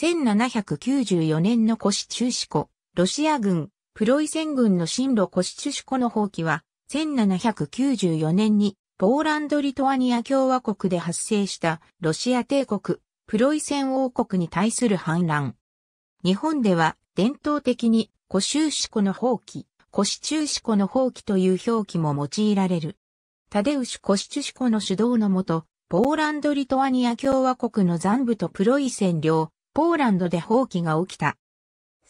1794年のコシチューシコ、ロシア軍、プロイセン軍の進路コシチュシコの放棄は、1794年にポーランド・リトアニア共和国で発生したロシア帝国、プロイセン王国に対する反乱。日本では伝統的にコシューシコの放棄、コシチューシコの放棄という表記も用いられる。タデウシコシチュシコの主導のもと、ポーランド・リトアニア共和国の残部とプロイセン領、ポーランドで放棄が起きた。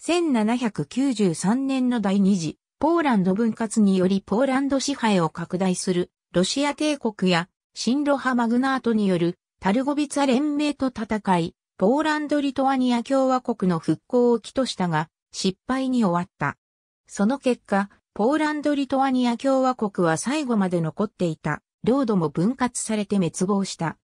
1793年の第二次、ポーランド分割によりポーランド支配を拡大する、ロシア帝国や、新ロ派マグナートによる、タルゴビツァ連盟と戦い、ポーランド・リトアニア共和国の復興を起としたが、失敗に終わった。その結果、ポーランド・リトアニア共和国は最後まで残っていた、領土も分割されて滅亡した。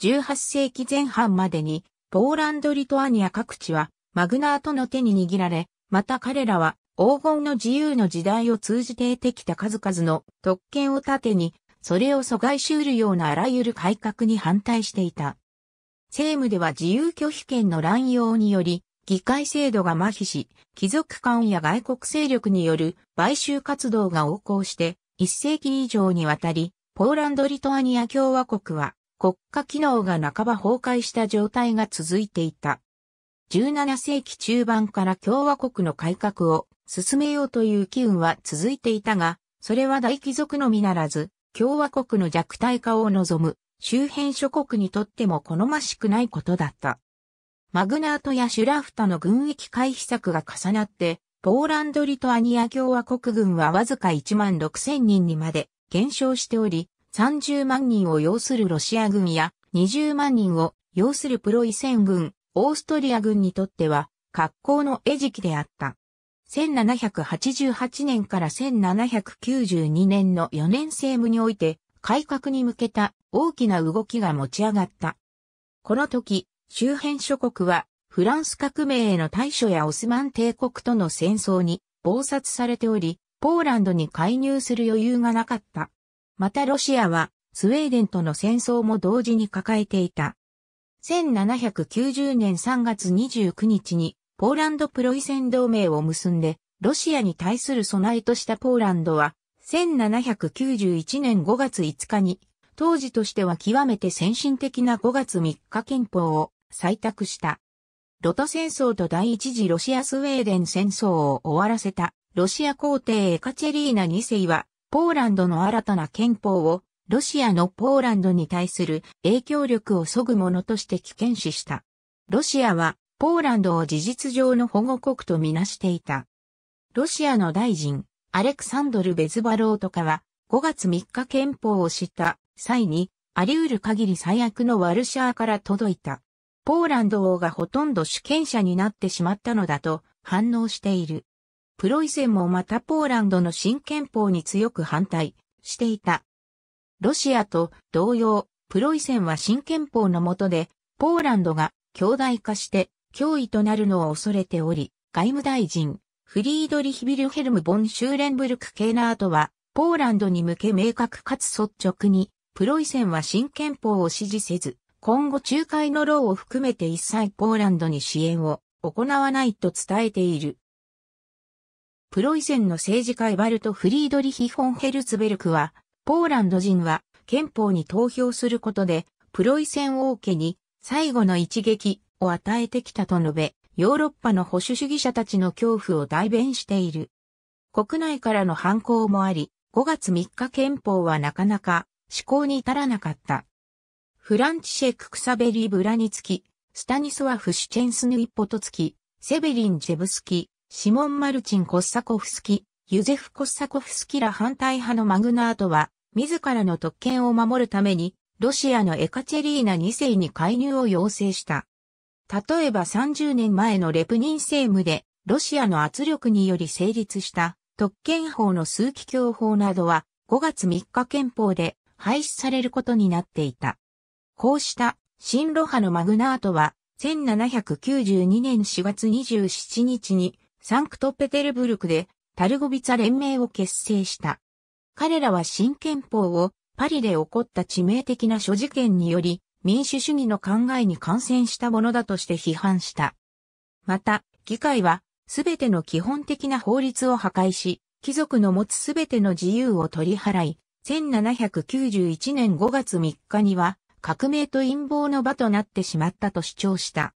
18世紀前半までにポーランド・リトアニア各地はマグナートの手に握られ、また彼らは黄金の自由の時代を通じて得てきた数々の特権を盾に、それを阻害しうるようなあらゆる改革に反対していた。政務では自由拒否権の乱用により、議会制度が麻痺し、貴族間や外国勢力による買収活動が横行して、一世紀以上にわたり、ポーランド・リトアニア共和国は国家機能が半ば崩壊した状態が続いていた。17世紀中盤から共和国の改革を進めようという機運は続いていたが、それは大貴族のみならず、共和国の弱体化を望む周辺諸国にとっても好ましくないことだった。マグナートやシュラフタの軍役回避策が重なって、ポーランドリトアニア共和国軍はわずか1万6千人にまで減少しており、30万人を要するロシア軍や20万人を要するプロイセン軍、オーストリア軍にとっては格好の餌食であった。1788年から1792年の4年政務において改革に向けた大きな動きが持ち上がった。この時、周辺諸国はフランス革命への対処やオスマン帝国との戦争に暴殺されており、ポーランドに介入する余裕がなかった。またロシアはスウェーデンとの戦争も同時に抱えていた。1790年3月29日にポーランドプロイセン同盟を結んで、ロシアに対する備えとしたポーランドは、1791年5月5日に、当時としては極めて先進的な5月3日憲法を採択した。ロト戦争と第一次ロシアスウェーデン戦争を終わらせたロシア皇帝エカチェリーナ2世はポーランドの新たな憲法をロシアのポーランドに対する影響力を削ぐものとして危険視した。ロシアはポーランドを事実上の保護国とみなしていた。ロシアの大臣、アレクサンドル・ベズバローとかは5月3日憲法を知った際にあり得る限り最悪のワルシャーから届いた。ポーランド王がほとんど主権者になってしまったのだと反応している。プロイセンもまたポーランドの新憲法に強く反対していた。ロシアと同様、プロイセンは新憲法の下で、ポーランドが強大化して脅威となるのを恐れており、外務大臣、フリードリヒ・ビルヘルム・ボン・シューレンブルク・ケーナートは、ポーランドに向け明確かつ率直に、プロイセンは新憲法を支持せず、今後仲介の労を含めて一切ポーランドに支援を行わないと伝えている。プロイセンの政治家エバルト・フリードリヒ・フォン・ヘルツベルクは、ポーランド人は憲法に投票することで、プロイセン王家に最後の一撃を与えてきたと述べ、ヨーロッパの保守主義者たちの恐怖を代弁している。国内からの反抗もあり、5月3日憲法はなかなか施行に至らなかった。フランチシェク・クサベリ・ブラニツキ、スタニスワフ・シチェンスヌ・イッポトツキ、セベリン・ジェブスキ、シモン・マルチン・コッサコフスキ、ユゼフ・コッサコフスキら反対派のマグナートは、自らの特権を守るために、ロシアのエカチェリーナ2世に介入を要請した。例えば30年前のレプニン政務で、ロシアの圧力により成立した特権法の数奇卿法などは5月3日憲法で廃止されることになっていた。こうした新ロ派のマグナートは1792年4月27日にサンクトペテルブルクでタルゴビツァ連盟を結成した。彼らは新憲法をパリで起こった致命的な諸事件により民主主義の考えに感染したものだとして批判した。また、議会はすべての基本的な法律を破壊し、貴族の持つすべての自由を取り払い、1791年5月3日には革命と陰謀の場となってしまったと主張した。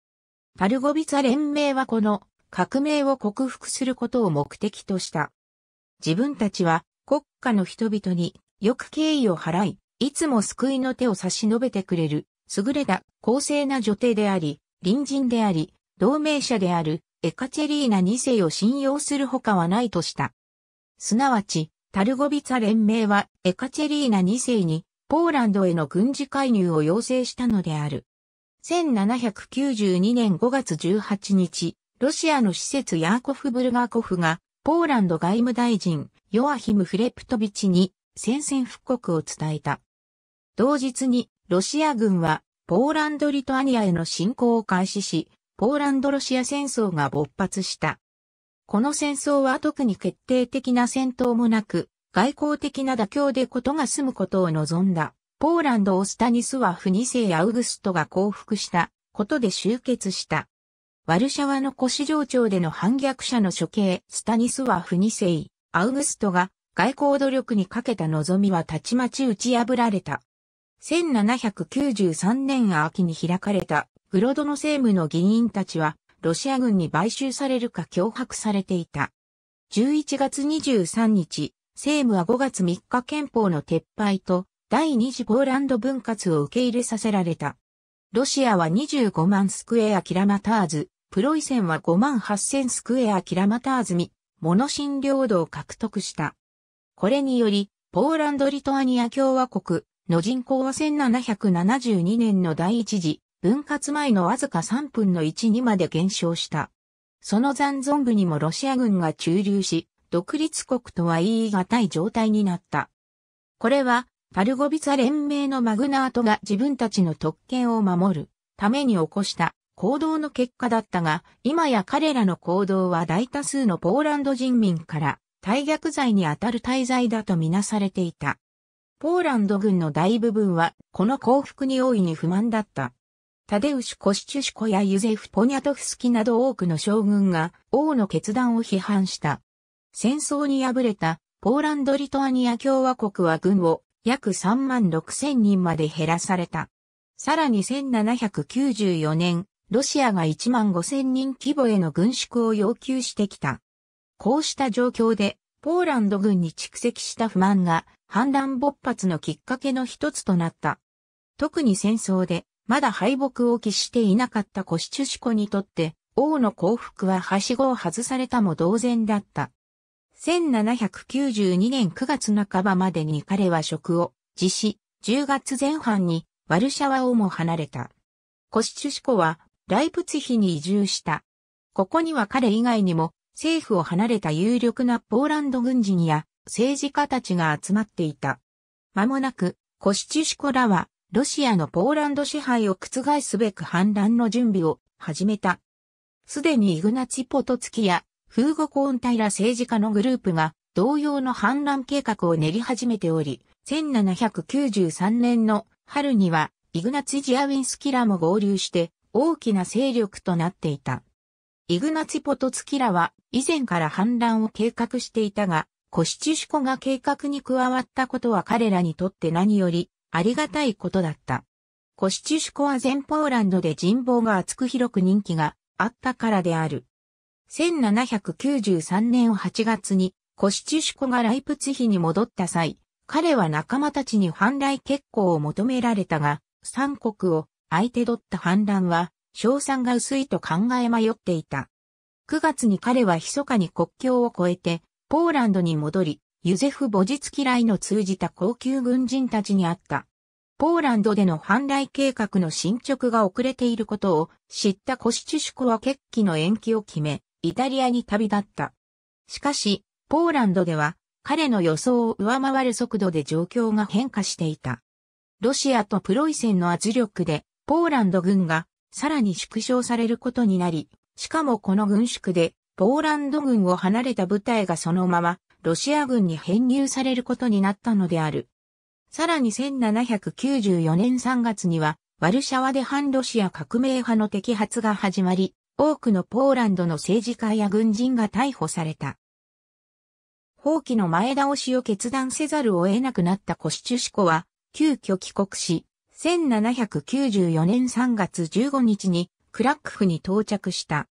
タルゴビツァ連盟はこの革命を克服することを目的とした。自分たちは国家の人々によく敬意を払い、いつも救いの手を差し伸べてくれる、優れた公正な女帝であり、隣人であり、同盟者であるエカチェリーナ2世を信用するほかはないとした。すなわち、タルゴビツァ連盟はエカチェリーナ2世にポーランドへの軍事介入を要請したのである。1792年5月18日、ロシアの施設ヤーコフ・ブルガーコフが、ポーランド外務大臣、ヨアヒム・フレプトビチに、宣戦復刻を伝えた。同日に、ロシア軍は、ポーランド・リトアニアへの侵攻を開始し、ポーランド・ロシア戦争が勃発した。この戦争は特に決定的な戦闘もなく、外交的な妥協でことが済むことを望んだ。ポーランドオスタニスワフ2世アウグストが降伏したことで終結した。ワルシャワの古市場長での反逆者の処刑、スタニスワフ2世、アウグストが外交努力にかけた望みはたちまち打ち破られた。1793年秋に開かれたグロドの政務の議員たちは、ロシア軍に買収されるか脅迫されていた。11月23日、政務は5月3日憲法の撤廃と、第二次ポーランド分割を受け入れさせられた。ロシアは25万スクエアキラマターズ、プロイセンは5万8000スクエアキラマター済み、モノ診領土を獲得した。これにより、ポーランド・リトアニア共和国の人口は1772年の第一次分割前のわずか3分の1にまで減少した。その残存部にもロシア軍が駐留し、独立国とは言い難い状態になった。これは、パルゴビツァ連盟のマグナートが自分たちの特権を守るために起こした行動の結果だったが、今や彼らの行動は大多数のポーランド人民から大虐罪にあたる滞在だとみなされていた。ポーランド軍の大部分は、この降伏に大いに不満だった。タデウシュ・コシチュシコやユゼフ・ポニャトフスキなど多くの将軍が王の決断を批判した。戦争に敗れたポーランド・リトアニア共和国は軍を約3万6千人まで減らされた。さらに1794年、ロシアが1万5千人規模への軍縮を要求してきた。こうした状況で、ポーランド軍に蓄積した不満が反乱勃発のきっかけの一つとなった。特に戦争で、まだ敗北を喫していなかったコシチュシコにとって、王の降伏ははしごを外されたも同然だった。1792年9月半ばまでに彼は職を辞し、10月前半にワルシャワをも離れた。コシチュシコはライプツヒに移住した。ここには彼以外にも政府を離れた有力なポーランド軍人や政治家たちが集まっていた。間もなくコシチュシコらはロシアのポーランド支配を覆すべく反乱の準備を始めた。すでにイグナチ・ポトツキやフーゴ・コーンタイラ政治家のグループが同様の反乱計画を練り始めており、1793年の春にはイグナツ・ジアウィンスキらも合流して大きな勢力となっていた。イグナツポトツキラは以前から反乱を計画していたが、コシチュシコが計画に加わったことは彼らにとって何よりありがたいことだった。コシチュシコは全ポーランドで人望が厚く広く人気があったからである。1793年8月にコシチュシコがライプツヒに戻った際、彼は仲間たちに反来結構を求められたが、三国を相手取った反乱は、賞賛が薄いと考え迷っていた。9月に彼は密かに国境を越えて、ポーランドに戻り、ユゼフ・ボジツキライの通じた高級軍人たちに会った。ポーランドでの反来計画の進捗が遅れていることを知ったコシチュシュコは決起の延期を決め、イタリアに旅立った。しかし、ポーランドでは彼の予想を上回る速度で状況が変化していた。ロシアとプロイセンの圧力でポーランド軍がさらに縮小されることになり、しかもこの軍縮で、ポーランド軍を離れた部隊がそのまま、ロシア軍に編入されることになったのである。さらに1794年3月には、ワルシャワで反ロシア革命派の摘発が始まり、多くのポーランドの政治家や軍人が逮捕された。放棄の前倒しを決断せざるを得なくなったコシチュシコは、急遽帰国し、1794年3月15日にクラックフに到着した。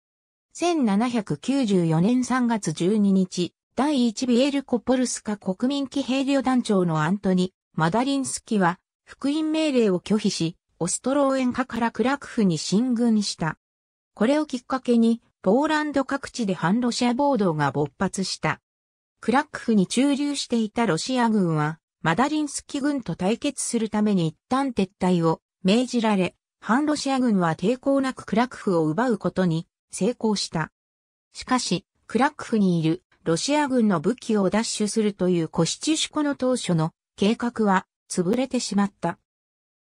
1794年3月12日、第1ビエルコポルスカ国民騎兵旅団長のアントニ、マダリンスキは、福音命令を拒否し、オストローエンカからクラックフに進軍した。これをきっかけに、ポーランド各地で反ロシア暴動が勃発した。クラックフに駐留していたロシア軍は、マダリンスキ軍と対決するために一旦撤退を命じられ、反ロシア軍は抵抗なくクラクフを奪うことに成功した。しかし、クラクフにいるロシア軍の武器を奪取するというコシチュシコの当初の計画は潰れてしまった。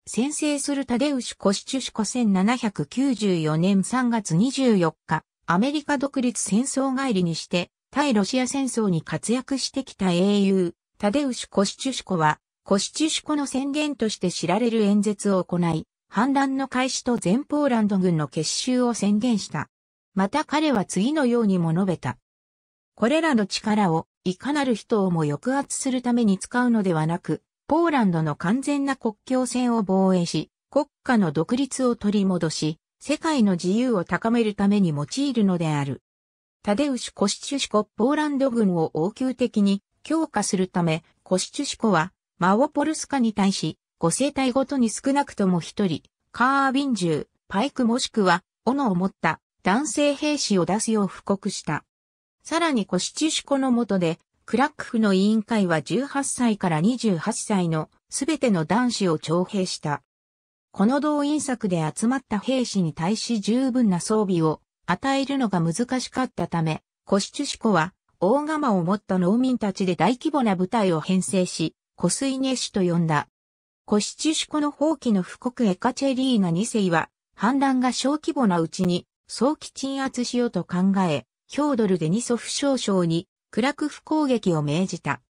先制するタデウシュ・コシチュシコ1794年3月24日、アメリカ独立戦争帰りにして、対ロシア戦争に活躍してきた英雄、タデウシュ・コシチュシコは、コシチュシコの宣言として知られる演説を行い、反乱の開始と全ポーランド軍の結集を宣言した。また彼は次のようにも述べた。これらの力を、いかなる人をも抑圧するために使うのではなく、ポーランドの完全な国境線を防衛し、国家の独立を取り戻し、世界の自由を高めるために用いるのである。タデウシュ・コシチュシコポーランド軍を応急的に強化するため、コシチュシコは、マオポルスカに対し、5世帯ごとに少なくとも1人、カービン銃、パイクもしくは、斧を持った男性兵士を出すよう布告した。さらにコシチュシコの下で、クラックフの委員会は18歳から28歳のすべての男子を徴兵した。この動員策で集まった兵士に対し十分な装備を与えるのが難しかったため、コシチュシコは大釜を持った農民たちで大規模な部隊を編成し、ス水ネシと呼んだ。コシチュシコの放棄の布告エカチェリーナ2世は、反乱が小規模なうちに早期鎮圧しようと考え、ヒョードル・デニソフ少将にクラクフ攻撃を命じた。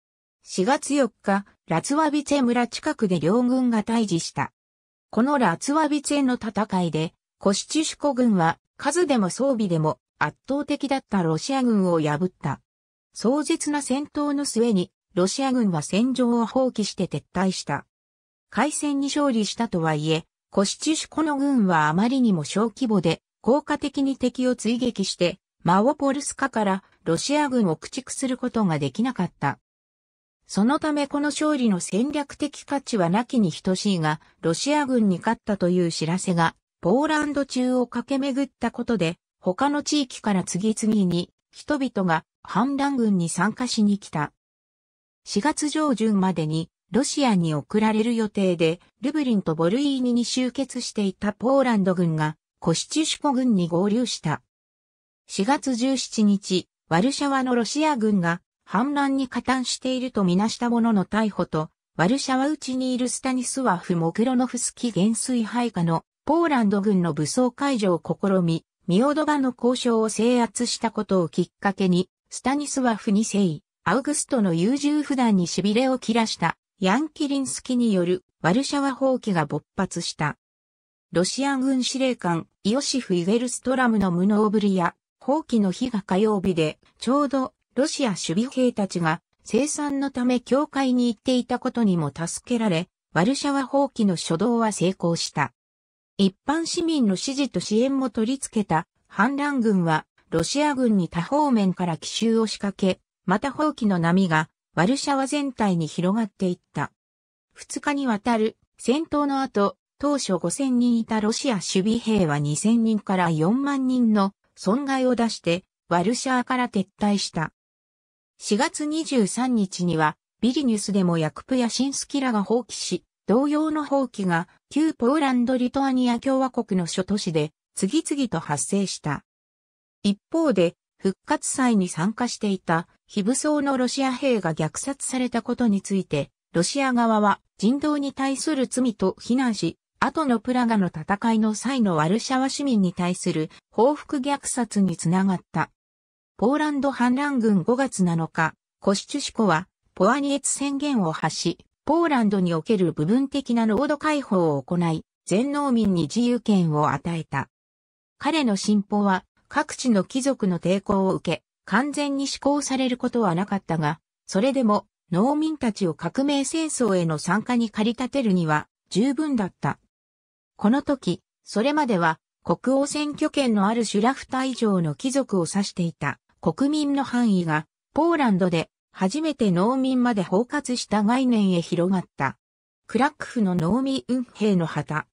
4月4日、ラツワビツェ村近くで両軍が対峙した。このラツワビツェの戦いで、コシチュシコ軍は数でも装備でも圧倒的だったロシア軍を破った。壮絶な戦闘の末に、ロシア軍は戦場を放棄して撤退した。海戦に勝利したとはいえ、コシチュシコの軍はあまりにも小規模で、効果的に敵を追撃して、マオポルスカからロシア軍を駆逐することができなかった。そのためこの勝利の戦略的価値はなきに等しいが、ロシア軍に勝ったという知らせが、ポーランド中を駆け巡ったことで、他の地域から次々に人々が反乱軍に参加しに来た。4月上旬までにロシアに送られる予定で、ルブリンとボルイーニに集結していたポーランド軍がコシチュシュコ軍に合流した。4月17日、ワルシャワのロシア軍が反乱に加担しているとみなした者の逮捕と、ワルシャワうちにいるスタニスワフ・モクロノフスキ元帥配下のポーランド軍の武装解除を試み、ミオドバの交渉を制圧したことをきっかけに、スタニスワフ2世、アウグストの優柔不断に痺れを切らしたヤンキリンスキによるワルシャワ放棄が勃発した。ロシア軍司令官イオシフ・イゲルストラムの無能ぶりや放棄の日が火曜日で、ちょうどロシア守備兵たちが生産のため教会に行っていたことにも助けられ、ワルシャワ放棄の初動は成功した。一般市民の支持と支援も取り付けた反乱軍は、ロシア軍に多方面から奇襲を仕掛け、また放棄の波が、ワルシャワ全体に広がっていった。2日にわたる戦闘の後、当初5000人いたロシア守備兵は2000人から4万人の損害を出して、ワルシャワから撤退した。4月23日には、ビリニュスでもヤクプヤシンスキラが放棄し、同様の放棄が旧ポーランド・リトアニア共和国の諸都市で次々と発生した。一方で、復活祭に参加していた非武装のロシア兵が虐殺されたことについて、ロシア側は人道に対する罪と非難し、後のプラガの戦いの際のワルシャワ市民に対する報復虐殺につながった。ポーランド反乱軍5月7日、コシチュシコはポアニエツ宣言を発し、ポーランドにおける部分的な濃度解放を行い、全農民に自由権を与えた。彼の進歩は各地の貴族の抵抗を受け、完全に施行されることはなかったが、それでも農民たちを革命戦争への参加に駆り立てるには十分だった。この時、それまでは国王選挙権のあるシュラフタ以上の貴族を指していた国民の範囲がポーランドで初めて農民まで包括した概念へ広がった。クラックフの農民運兵の旗。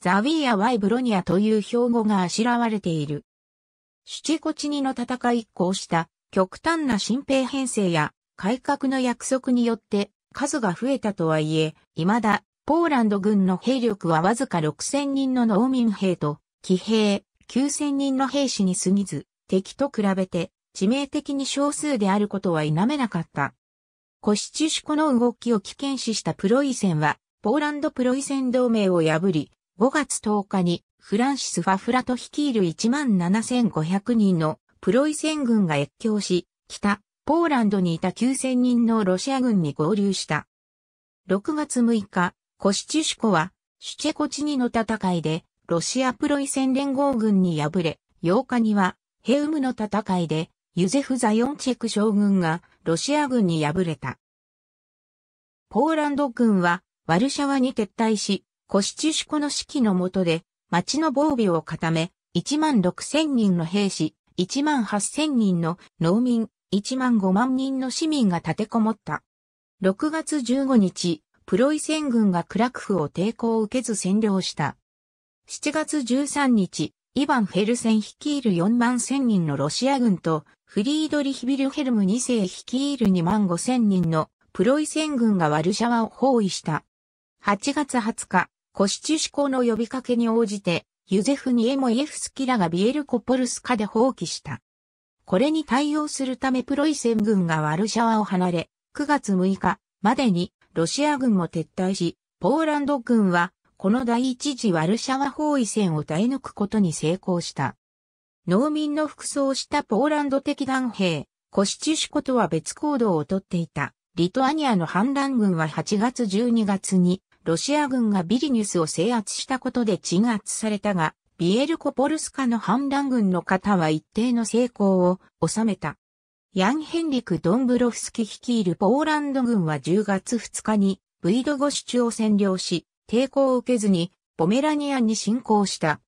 ザ・ウィーア・ワイ・ブロニアという標語があしらわれている。シュチコチニの戦い以降した極端な新兵編成や改革の約束によって数が増えたとはいえ、未だポーランド軍の兵力はわずか6000人の農民兵と騎兵9000人の兵士に過ぎず、敵と比べて致命的に少数であることは否めなかった。コシチュシコの動きを危険視したプロイセンは、ポーランドプロイセン同盟を破り、5月10日にフランシス・ファフラと率いる17,500人のプロイセン軍が越境し、北、ポーランドにいた9000人のロシア軍に合流した。6月6日、コシチュシコは、シュチェコチニの戦いで、ロシアプロイセン連合軍に敗れ、8日には、ヘウムの戦いで、ユゼフ・ザヨンチェク将軍がロシア軍に敗れた。ポーランド軍はワルシャワに撤退し、コシチュシコの指揮の下で町の防備を固め、1万6千人の兵士、1万8千人の農民、1万5万人の市民が立てこもった。6月15日、プロイセン軍がクラクフを抵抗を受けず占領した。7月13日、イヴァン・フェルセン率いる4万1000人のロシア軍とフリードリヒ・ビルヘルム2世率いる2万5千人のプロイセン軍がワルシャワを包囲した。8月20日、コシチュシコの呼びかけに応じて、ユゼフ・ニエモイエフスキラがビエルコポルスカで放棄した。これに対応するためプロイセン軍がワルシャワを離れ、9月6日までにロシア軍も撤退し、ポーランド軍はこの第一次ワルシャワ包囲戦を耐え抜くことに成功した。農民の服装をしたポーランド的男兵、コシチュシコとは別行動をとっていた。リトアニアの反乱軍は8月12月に、ロシア軍がビリニュスを制圧したことで鎮圧されたが、ビエルコポルスカの反乱軍の方は一定の成功を収めた。ヤン・ヘンリク・ドンブロフスキ率いるポーランド軍は10月2日にブイドゴシチュを占領し、抵抗を受けずにポメラニアンに侵攻した。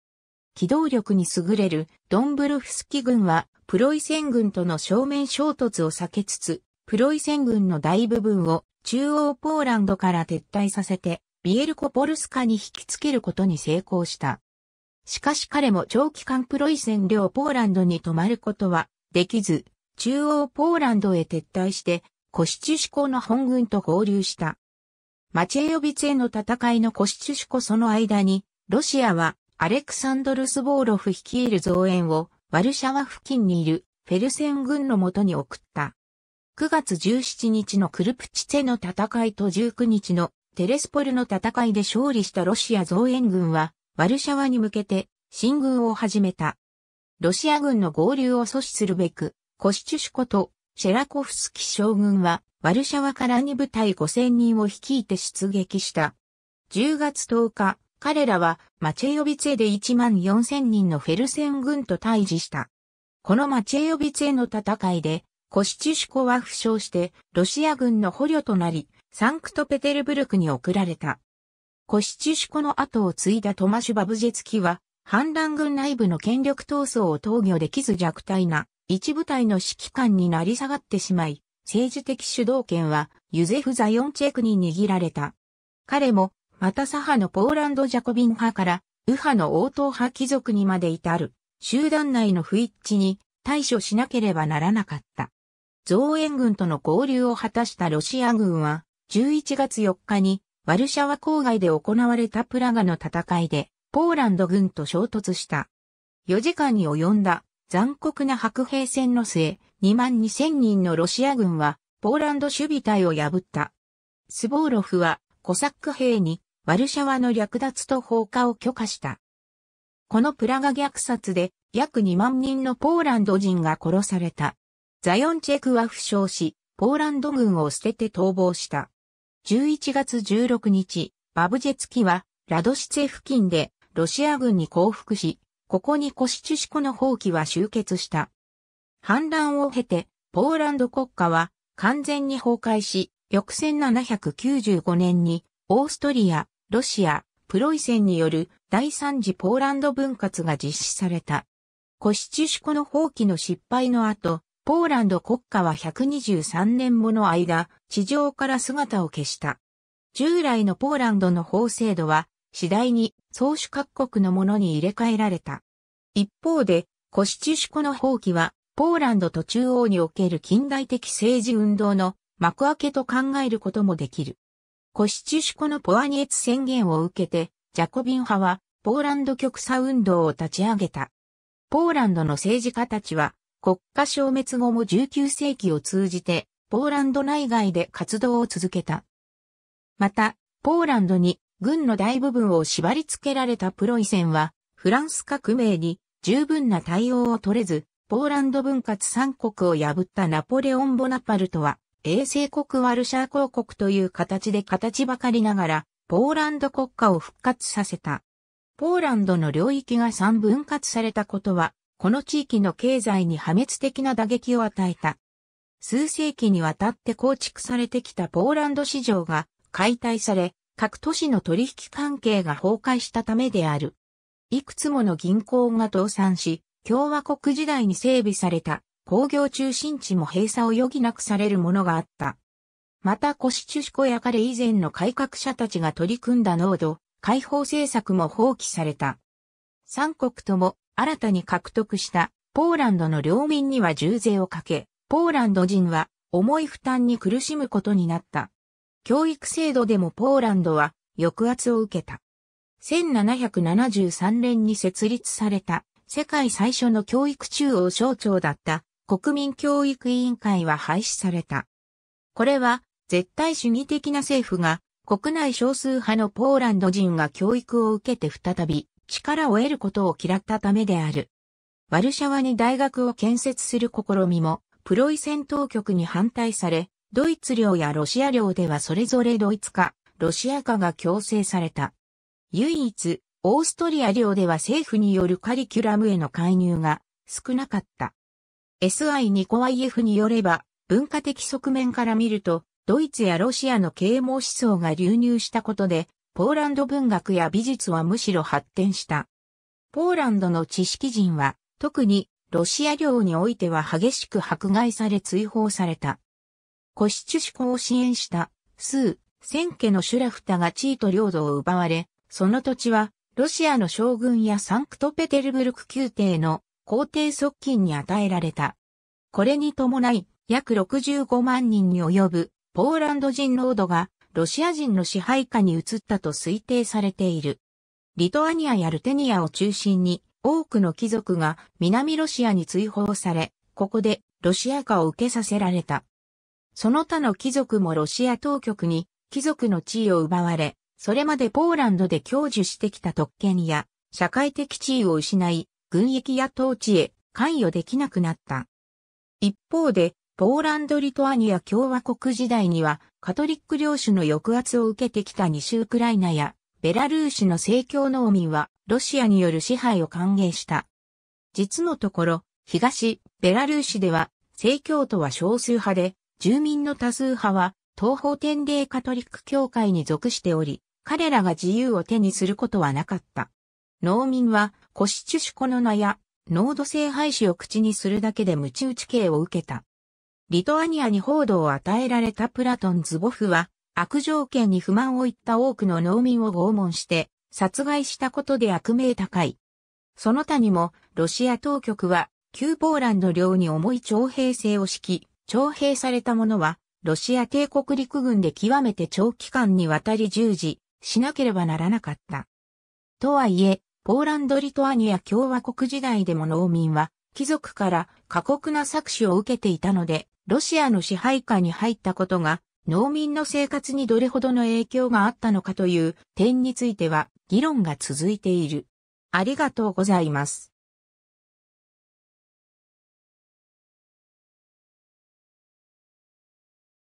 機動力に優れるドンブルフスキ軍はプロイセン軍との正面衝突を避けつつ、プロイセン軍の大部分を中央ポーランドから撤退させて、ビエルコポルスカに引きつけることに成功した。しかし彼も長期間プロイセン領ポーランドに泊まることはできず、中央ポーランドへ撤退して、コシチュシコの本軍と合流した。マチェヨビツェの戦いのコシチュシコその間に、ロシアはアレクサンドル・スボーロフ率いる増援を、ワルシャワ付近にいるフェルセン軍のもとに送った。9月17日のクルプチツェの戦いと19日のテレスポルの戦いで勝利したロシア増援軍は、ワルシャワに向けて進軍を始めた。ロシア軍の合流を阻止するべく、コシチュシュコとシェラコフスキ将軍は、ワルシャワから2部隊5000人を率いて出撃した。10月10日、彼らはマチェヨビツェで1万4000人のフェルセン軍と対峙した。このマチェヨビツェの戦いで、コシチュシコは負傷して、ロシア軍の捕虜となり、サンクトペテルブルクに送られた。コシチュシコの後を継いだトマシュ・バブジェツキは、反乱軍内部の権力闘争を投御できず弱体な一部隊の指揮官になり下がってしまい、政治的主導権はユゼフ・ザヨンチェクに握られた。彼もまた左派のポーランドジャコビン派から、右派の応答派貴族にまで至る、集団内の不一致に対処しなければならなかった。増援軍との交流を果たしたロシア軍は、11月4日に、ワルシャワ郊外で行われたプラガの戦いで、ポーランド軍と衝突した。4時間に及んだ残酷な白兵戦の末、2万2000人のロシア軍は、ポーランド守備隊を破った。スボーロフは、コサック兵にワルシャワの略奪と放火を許可した。このプラガ虐殺で約2万人のポーランド人が殺された。ザヨンチェクは負傷し、ポーランド軍を捨てて逃亡した。11月16日、バブジェツキはラドシツェ付近でロシア軍に降伏し、ここにコシチュシコの放棄は終結した。反乱を経て、ポーランド国家は完全に崩壊し、翌1795年にオーストリア、ロシア、プロイセンによる第三次ポーランド分割が実施された。コシチュシコの放棄の失敗の後、ポーランド国家は123年もの間、地上から姿を消した。従来のポーランドの法制度は、次第に宗主各国のものに入れ替えられた。一方で、コシチュシコの放棄は、ポーランドと中央における近代的政治運動の幕開けと考えることもできる。コシチュシコのポアニエツ宣言を受けて、ジャコビン派は、ポーランド極左運動を立ち上げた。ポーランドの政治家たちは、国家消滅後も19世紀を通じて、ポーランド内外で活動を続けた。また、ポーランドに軍の大部分を縛り付けられたプロイセンは、フランス革命に十分な対応を取れず、ポーランド分割三国を破ったナポレオン・ボナパルトは、衛星国ワルシャー公国という形で形ばかりながら、ポーランド国家を復活させた。ポーランドの領域が三分割されたことは、この地域の経済に破滅的な打撃を与えた。数世紀にわたって構築されてきたポーランド市場が解体され、各都市の取引関係が崩壊したためである。いくつもの銀行が倒産し、共和国時代に整備された工業中心地も閉鎖を余儀なくされるものがあった。またコシチュシコや彼以前の改革者たちが取り組んだ濃度、解放政策も放棄された。三国とも新たに獲得したポーランドの領民には重税をかけ、ポーランド人は重い負担に苦しむことになった。教育制度でもポーランドは抑圧を受けた。1773年に設立された世界最初の教育中央省庁だった国民教育委員会は廃止された。これは、絶対主義的な政府が、国内少数派のポーランド人が教育を受けて再び、力を得ることを嫌ったためである。ワルシャワに大学を建設する試みも、プロイセン当局に反対され、ドイツ領やロシア領ではそれぞれドイツ化、ロシア化が強制された。唯一、オーストリア領では政府によるカリキュラムへの介入が少なかった。SI ニコワイエフによれば、文化的側面から見ると、ドイツやロシアの啓蒙思想が流入したことで、ポーランド文学や美術はむしろ発展した。ポーランドの知識人は、特にロシア領においては激しく迫害され追放された。コシチュシコを支援した数千家のシュラフタが地位と領土を奪われ、その土地はロシアの将軍やサンクトペテルブルク宮廷の皇帝側近に与えられた。これに伴い、約65万人に及ぶポーランド人ロードがロシア人の支配下に移ったと推定されている。リトアニアやルテニアを中心に多くの貴族が南ロシアに追放され、ここでロシア化を受けさせられた。その他の貴族もロシア当局に貴族の地位を奪われ、それまでポーランドで享受してきた特権や社会的地位を失い、軍役や統治へ関与できなくなった。一方で、ポーランド・リトアニア共和国時代には、カトリック領主の抑圧を受けてきた西ウクライナや、ベラルーシの政教農民は、ロシアによる支配を歓迎した。実のところ、東、ベラルーシでは、政教徒は少数派で、住民の多数派は、東方天霊カトリック教会に属しており、彼らが自由を手にすることはなかった。農民は、コシチュシュコの名や、濃度性廃止を口にするだけで鞭打ち刑を受けた。リトアニアに報道を与えられたプラトン・ズボフは、悪条件に不満を言った多くの農民を拷問して、殺害したことで悪名高い。その他にも、ロシア当局は、旧ポーランド領に重い徴兵制を敷き、徴兵された者は、ロシア帝国陸軍で極めて長期間にわたり従事しなければならなかった。とはいえ、ポーランド・リトアニア共和国時代でも農民は貴族から過酷な搾取を受けていたので、ロシアの支配下に入ったことが農民の生活にどれほどの影響があったのかという点については議論が続いている。ありがとうございます。